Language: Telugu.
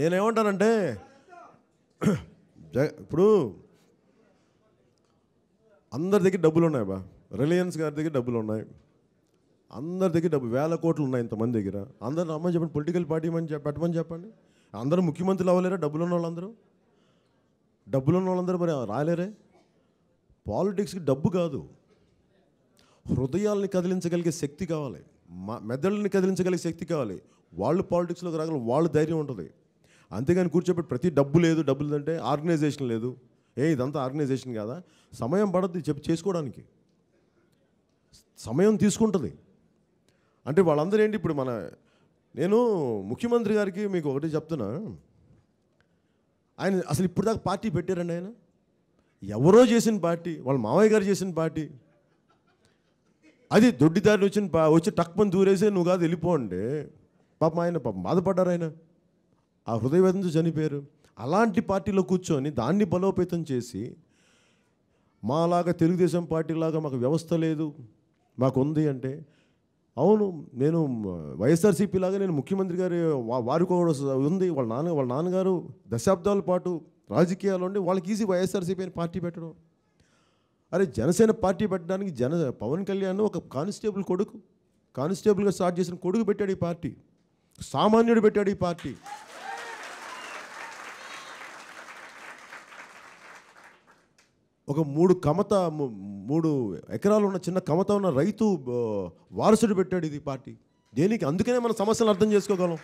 నేనేమంటానంటే ఇప్పుడు అందరి దగ్గర డబ్బులు ఉన్నాయి బా రిలయన్స్ గారి దగ్గర డబ్బులు ఉన్నాయి అందరి దగ్గర డబ్బు వేల కోట్లు ఉన్నాయి ఇంతమంది దగ్గర అందరూ రమ్మని చెప్పండి పొలిటికల్ పార్టీ మని పెట్టమని చెప్పండి అందరూ ముఖ్యమంత్రులు అవ్వలేరా డబ్బులు ఉన్న వాళ్ళందరూ డబ్బులు ఉన్న వాళ్ళందరూ మరి రాలేరే పాలిటిక్స్కి డబ్బు కాదు హృదయాల్ని కదిలించగలిగే శక్తి కావాలి మా మెదళ్ళని కదిలించగలిగే శక్తి కావాలి వాళ్ళు పాలిటిక్స్లోకి రాగల వాళ్ళు ధైర్యం ఉంటుంది అంతేగాని కూర్చోబెట్టి ప్రతి డబ్బు లేదు డబ్బులు అంటే ఆర్గనైజేషన్ లేదు ఏ ఇదంతా ఆర్గనైజేషన్ కాదా సమయం పడద్ది చెప్పి చేసుకోవడానికి సమయం తీసుకుంటుంది అంటే వాళ్ళందరూ ఏంటి ఇప్పుడు మన నేను ముఖ్యమంత్రి గారికి మీకు ఒకటి చెప్తున్నా ఆయన అసలు ఇప్పుడు దాకా పార్టీ పెట్టారండి ఆయన ఎవరో చేసిన పార్టీ వాళ్ళ మామయ్య గారు చేసిన పార్టీ అది దొడ్డిదారిని వచ్చిన వచ్చి టక్మని దూరేసి నువ్వు కాదు వెళ్ళిపోండి పాపం ఆయన పాపం బాధపడ్డారు ఆయన ఆ హృదయవేదంతో చనిపోయారు అలాంటి పార్టీలో కూర్చొని దాన్ని బలోపేతం చేసి మాలాగా తెలుగుదేశం పార్టీలాగా మాకు వ్యవస్థ లేదు మాకు ఉంది అంటే అవును నేను వైఎస్ఆర్సీపీ లాగా నేను ముఖ్యమంత్రి గారి వారు కూడా ఉంది వాళ్ళ నాన్న వాళ్ళ నాన్నగారు దశాబ్దాల పాటు రాజకీయాలు ఉండి వాళ్ళకి ఈజీ వైఎస్ఆర్సీపీ అని పార్టీ పెట్టడం అరే జనసేన పార్టీ పెట్టడానికి జన పవన్ కళ్యాణ్ ఒక కానిస్టేబుల్ కొడుకు కానిస్టేబుల్గా స్టార్ట్ చేసిన కొడుకు పెట్టాడు ఈ పార్టీ సామాన్యుడు పెట్టాడు ఈ పార్టీ ఒక మూడు కమత మూడు ఎకరాలు ఉన్న చిన్న కమత ఉన్న రైతు వారసుడు పెట్టాడు ఇది పార్టీ దేనికి అందుకనే మన సమస్యలు అర్థం చేసుకోగలం